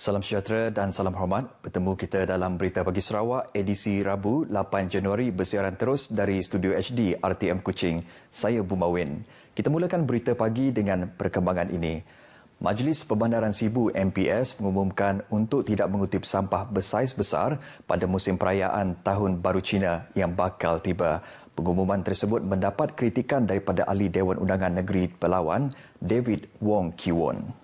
Salam sejahtera dan salam hormat. Bertemu kita dalam Berita Pagi Sarawak edisi Rabu 8 Januari bersiaran terus dari Studio HD RTM Kuching. Saya Buma Bumawin. Kita mulakan berita pagi dengan perkembangan ini. Majlis Pembandaran Sibu MPS mengumumkan untuk tidak mengutip sampah bersaiz besar pada musim perayaan Tahun Baru Cina yang bakal tiba. Pengumuman tersebut mendapat kritikan daripada ahli Dewan Undangan Negeri Pelawan, David Wong Kiwon.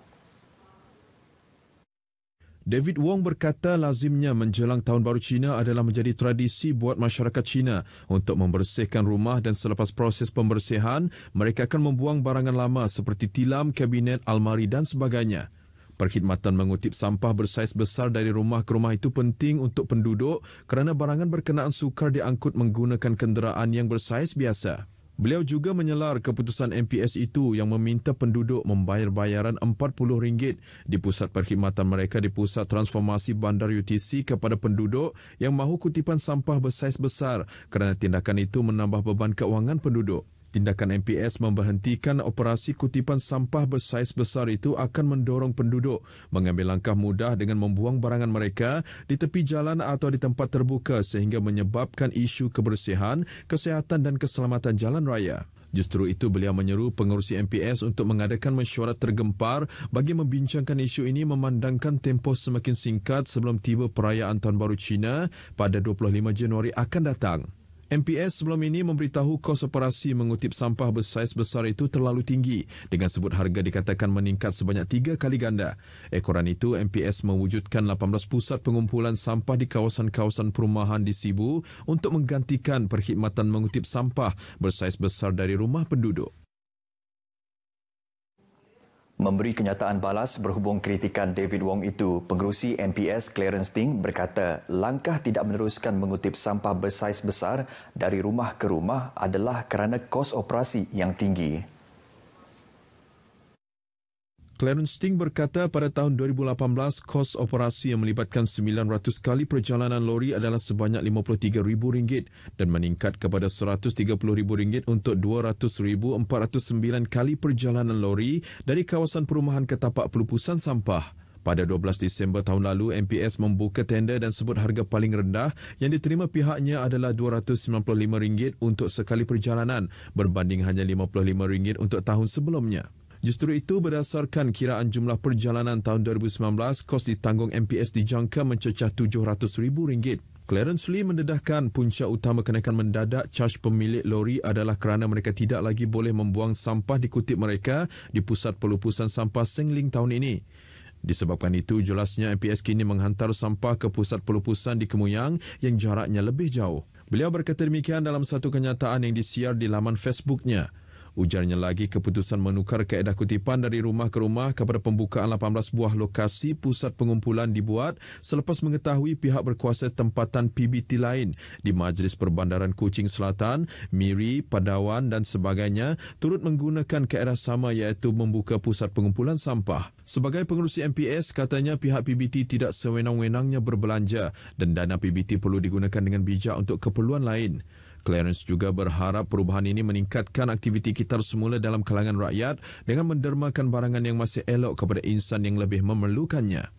David Wong berkata lazimnya menjelang Tahun Baru Cina adalah menjadi tradisi buat masyarakat Cina untuk membersihkan rumah dan selepas proses pembersihan, mereka akan membuang barangan lama seperti tilam, kabinet, almari dan sebagainya. Perkhidmatan mengutip sampah bersaiz besar dari rumah ke rumah itu penting untuk penduduk kerana barangan berkenaan sukar diangkut menggunakan kenderaan yang bersaiz biasa. Beliau juga menyelar keputusan MPS itu yang meminta penduduk membayar bayaran RM40 di pusat perkhidmatan mereka di pusat transformasi bandar UTC kepada penduduk yang mahu kutipan sampah bersaiz besar kerana tindakan itu menambah beban keuangan penduduk. Tindakan MPS memberhentikan operasi kutipan sampah bersaiz besar itu akan mendorong penduduk mengambil langkah mudah dengan membuang barangan mereka di tepi jalan atau di tempat terbuka sehingga menyebabkan isu kebersihan, kesehatan dan keselamatan jalan raya. Justru itu beliau menyeru pengurusi MPS untuk mengadakan mesyuarat tergempar bagi membincangkan isu ini memandangkan tempoh semakin singkat sebelum tiba perayaan Tahun Baru Cina pada 25 Januari akan datang. MPS sebelum ini memberitahu kos operasi mengutip sampah bersaiz besar itu terlalu tinggi dengan sebut harga dikatakan meningkat sebanyak tiga kali ganda. Ekoran itu, MPS mewujudkan 18 pusat pengumpulan sampah di kawasan-kawasan perumahan di Sibu untuk menggantikan perkhidmatan mengutip sampah bersaiz besar dari rumah penduduk memberi kenyataan balas berhubung kritikan David Wong itu, pengerusi NPS Clarence Ting berkata, langkah tidak meneruskan mengutip sampah bersaiz besar dari rumah ke rumah adalah kerana kos operasi yang tinggi. Clarence Sting berkata pada tahun 2018, kos operasi yang melibatkan 900 kali perjalanan lori adalah sebanyak rm ringgit dan meningkat kepada rm ringgit untuk 200,409 kali perjalanan lori dari kawasan perumahan ke tapak pelupusan sampah. Pada 12 Disember tahun lalu, MPS membuka tender dan sebut harga paling rendah yang diterima pihaknya adalah RM295 untuk sekali perjalanan berbanding hanya RM55 untuk tahun sebelumnya. Justru itu berdasarkan kiraan jumlah perjalanan tahun 2019, kos ditanggung MPS dijangka mencecah RM700,000. Clarence Lee mendedahkan punca utama kenaikan mendadak caj pemilik lori adalah kerana mereka tidak lagi boleh membuang sampah di kutip mereka di pusat pelupusan sampah Sengling tahun ini. Disebabkan itu, jelasnya MPS kini menghantar sampah ke pusat pelupusan di Kemuyang yang jaraknya lebih jauh. Beliau berkata demikian dalam satu kenyataan yang disiar di laman Facebooknya. Ujarnya lagi, keputusan menukar kaedah kutipan dari rumah ke rumah kepada pembukaan 18 buah lokasi pusat pengumpulan dibuat selepas mengetahui pihak berkuasa tempatan PBT lain di Majlis Perbandaran Kuching Selatan, Miri, Padawan dan sebagainya turut menggunakan kaedah sama iaitu membuka pusat pengumpulan sampah. Sebagai pengurusi MPS, katanya pihak PBT tidak sewenang-wenangnya berbelanja dan dana PBT perlu digunakan dengan bijak untuk keperluan lain. Clarence juga berharap perubahan ini meningkatkan aktiviti kitar semula dalam kalangan rakyat dengan mendermakan barangan yang masih elok kepada insan yang lebih memerlukannya.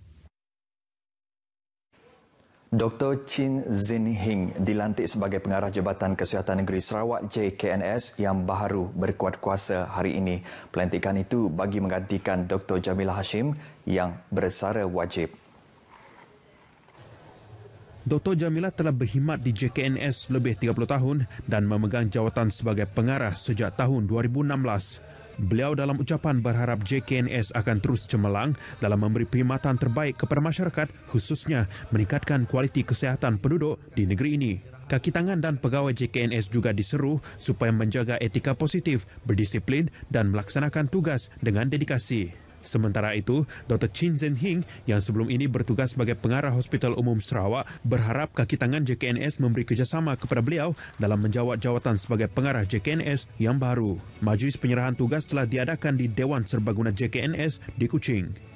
Dr. Chin Zin Hing dilantik sebagai pengarah Jabatan Kesihatan Negeri Sarawak JKNS yang baru berkuat kuasa hari ini. Pelantikan itu bagi menggantikan Dr. Jamilah Hashim yang bersara wajib. Dr. Jamila telah berkhidmat di JKNS lebih 30 tahun dan memegang jawatan sebagai pengarah sejak tahun 2016. Beliau dalam ucapan berharap JKNS akan terus cemerlang dalam memberi perkhidmatan terbaik kepada masyarakat khususnya meningkatkan kualiti kesihatan penduduk di negeri ini. Kaki tangan dan pegawai JKNS juga diseru supaya menjaga etika positif, berdisiplin dan melaksanakan tugas dengan dedikasi. Sementara itu, Dr. Chin Zhen Hing yang sebelum ini bertugas sebagai pengarah Hospital Umum Sarawak berharap kaki tangan JKNS memberi kerjasama kepada beliau dalam menjawat jawatan sebagai pengarah JKNS yang baru. Majlis penyerahan tugas telah diadakan di Dewan Serbaguna JKNS di Kuching.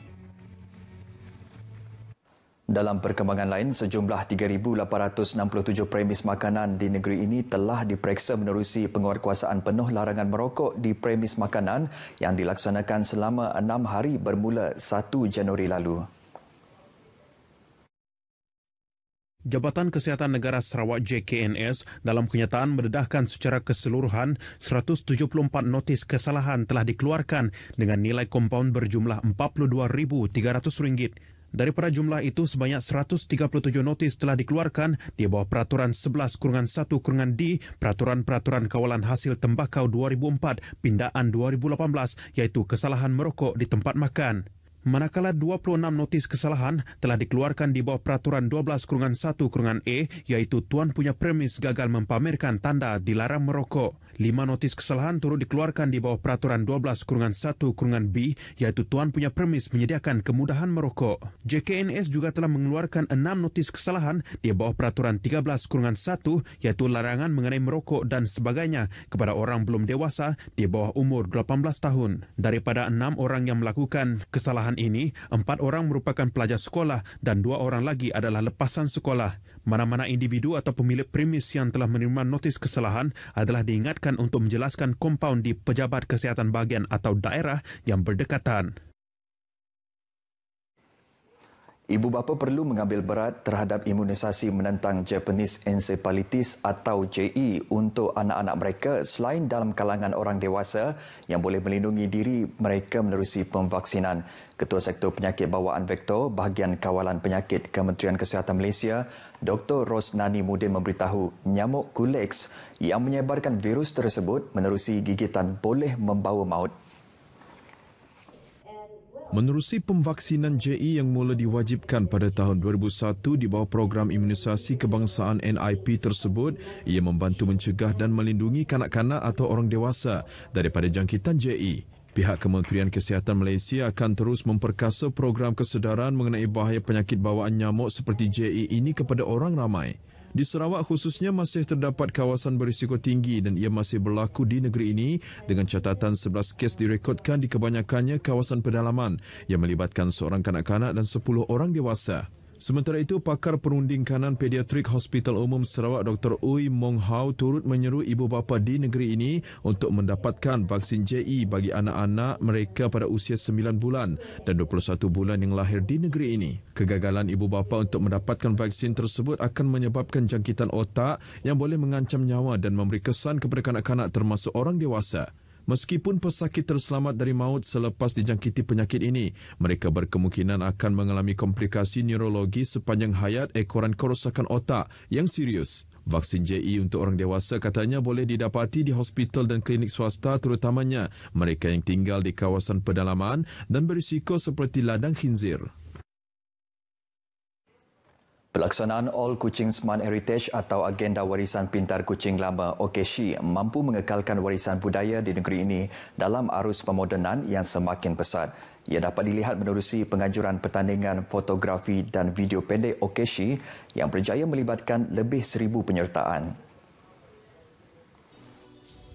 Dalam perkembangan lain, sejumlah 3,867 premis makanan di negeri ini telah diperiksa menerusi penguatkuasaan penuh larangan merokok di premis makanan yang dilaksanakan selama enam hari bermula 1 Januari lalu. Jabatan Kesihatan Negara Sarawak JKNS dalam kenyataan mendedahkan secara keseluruhan 174 notis kesalahan telah dikeluarkan dengan nilai kompaun berjumlah RM42,300. Daripada jumlah itu, sebanyak 137 notis telah dikeluarkan di bawah Peraturan 11-1-D Peraturan-Peraturan Kawalan Hasil Tembakau 2004 Pindaan 2018 iaitu kesalahan merokok di tempat makan. Manakala 26 notis kesalahan telah dikeluarkan di bawah Peraturan 12-1-A e, iaitu tuan punya premis gagal mempamerkan tanda dilarang merokok. Lima notis kesalahan turut dikeluarkan di bawah peraturan 12 kurungan 1 kurungan B iaitu tuan punya premis menyediakan kemudahan merokok. JKNS juga telah mengeluarkan enam notis kesalahan di bawah peraturan 13 kurungan 1 iaitu larangan mengenai merokok dan sebagainya kepada orang belum dewasa di bawah umur 18 tahun. Daripada enam orang yang melakukan kesalahan ini, empat orang merupakan pelajar sekolah dan dua orang lagi adalah lepasan sekolah. Mana-mana individu atau pemilik premis yang telah menerima notis kesalahan adalah diingatkan untuk menjelaskan kompaun di Pejabat Kesihatan bagian atau daerah yang berdekatan. Ibu bapa perlu mengambil berat terhadap imunisasi menentang Japanese encephalitis atau JE untuk anak-anak mereka selain dalam kalangan orang dewasa yang boleh melindungi diri mereka menerusi pemvaksinan. Ketua Sektor Penyakit Bawaan Vektor Bahagian Kawalan Penyakit Kementerian Kesihatan Malaysia, Dr. Rosnani Mudin memberitahu nyamuk Culex yang menyebarkan virus tersebut menerusi gigitan boleh membawa maut. Menerusi pemvaksinan JI e yang mula diwajibkan pada tahun 2001 di bawah program imunisasi kebangsaan NIP tersebut, ia membantu mencegah dan melindungi kanak-kanak atau orang dewasa daripada jangkitan JI. E, pihak Kementerian Kesihatan Malaysia akan terus memperkasa program kesedaran mengenai bahaya penyakit bawaan nyamuk seperti JI e ini kepada orang ramai. Di Sarawak khususnya masih terdapat kawasan berisiko tinggi dan ia masih berlaku di negeri ini dengan catatan 11 kes direkodkan di kebanyakannya kawasan pedalaman yang melibatkan seorang kanak-kanak dan 10 orang dewasa. Sementara itu, pakar perunding kanan pediatrik Hospital Umum Sarawak Dr. Ui Mong Hao, turut menyeru ibu bapa di negeri ini untuk mendapatkan vaksin JE bagi anak-anak mereka pada usia 9 bulan dan 21 bulan yang lahir di negeri ini. Kegagalan ibu bapa untuk mendapatkan vaksin tersebut akan menyebabkan jangkitan otak yang boleh mengancam nyawa dan memberi kesan kepada kanak-kanak termasuk orang dewasa. Meskipun pesakit terselamat dari maut selepas dijangkiti penyakit ini, mereka berkemungkinan akan mengalami komplikasi neurologi sepanjang hayat ekoran kerosakan otak yang serius. Vaksin JE untuk orang dewasa katanya boleh didapati di hospital dan klinik swasta terutamanya mereka yang tinggal di kawasan pedalaman dan berisiko seperti ladang khinzir. Pelaksanaan All Kuching Smart Heritage atau Agenda Warisan Pintar Kuching Lama Okeshi mampu mengekalkan warisan budaya di negeri ini dalam arus pemodenan yang semakin pesat. Ia dapat dilihat menerusi penganjuran pertandingan fotografi dan video pendek Okeshi yang berjaya melibatkan lebih seribu penyertaan.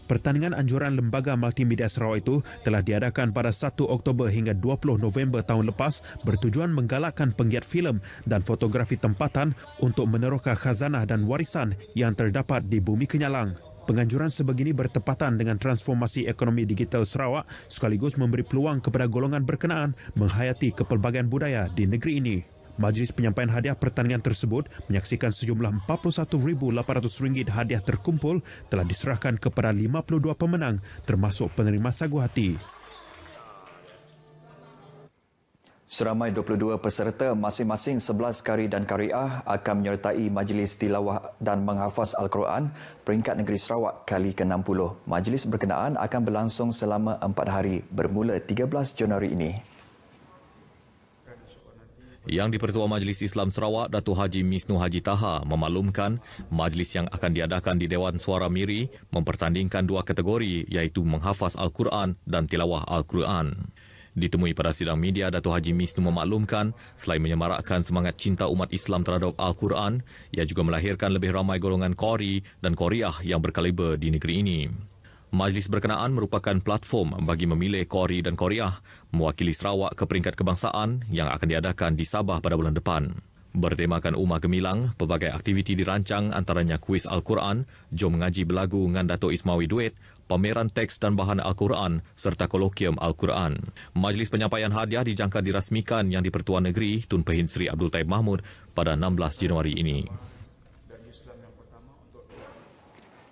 Pertandingan anjuran Lembaga Multimedia Sarawak itu telah diadakan pada 1 Oktober hingga 20 November tahun lepas bertujuan menggalakkan penggiat filem dan fotografi tempatan untuk meneroka khazanah dan warisan yang terdapat di Bumi Kenyalang. Penganjuran sebegini bertepatan dengan transformasi ekonomi digital Sarawak sekaligus memberi peluang kepada golongan berkenaan menghayati kepelbagaian budaya di negeri ini. Majlis penyampaian hadiah pertandingan tersebut menyaksikan sejumlah RM41,800 hadiah terkumpul telah diserahkan kepada 52 pemenang termasuk penerima sagu hati. Seramai 22 peserta masing-masing 11 kari dan kariah akan menyertai majlis tilawah dan menghafaz Al-Quran peringkat negeri Sarawak kali ke-60. Majlis berkenaan akan berlangsung selama 4 hari bermula 13 Januari ini. Yang di-Pertua Majlis Islam Sarawak, Datu Haji Misnu Haji Taha memaklumkan majlis yang akan diadakan di Dewan Suara Miri mempertandingkan dua kategori iaitu menghafaz Al-Quran dan tilawah Al-Quran. Ditemui pada sidang media, Datuk Haji Misnu memaklumkan, selain menyemarakkan semangat cinta umat Islam terhadap Al-Quran, ia juga melahirkan lebih ramai golongan Qori dan Koriah yang berkaliber di negeri ini. Majlis berkenaan merupakan platform bagi memilih Kori dan Koriah mewakili Sarawak ke peringkat kebangsaan yang akan diadakan di Sabah pada bulan depan. Bertemakan Umar Gemilang, pelbagai aktiviti dirancang antaranya kuis Al-Quran, jom mengaji belagu dengan Dato' Ismawi Duit, pameran teks dan bahan Al-Quran serta kolokium Al-Quran. Majlis penyampaian hadiah dijangka dirasmikan yang di Pertuan Negeri Tun Pahin Sri Abdul Taib Mahmud pada 16 Januari ini.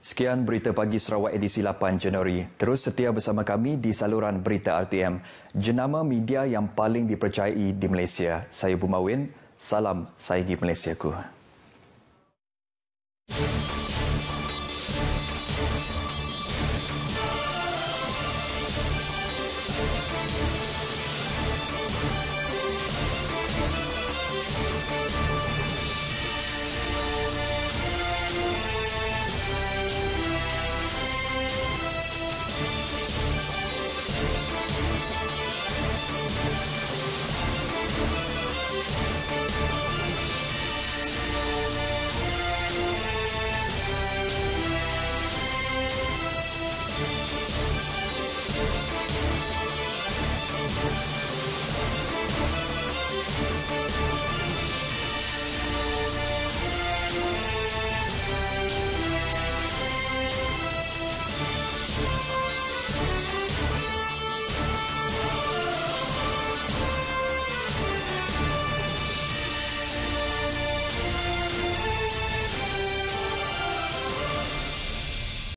Sekian berita pagi Sarawak edisi 8 Januari. Terus setia bersama kami di saluran berita RTM, jenama media yang paling dipercayai di Malaysia. Saya Bumawin, salam saigi Malaysiaku. ku.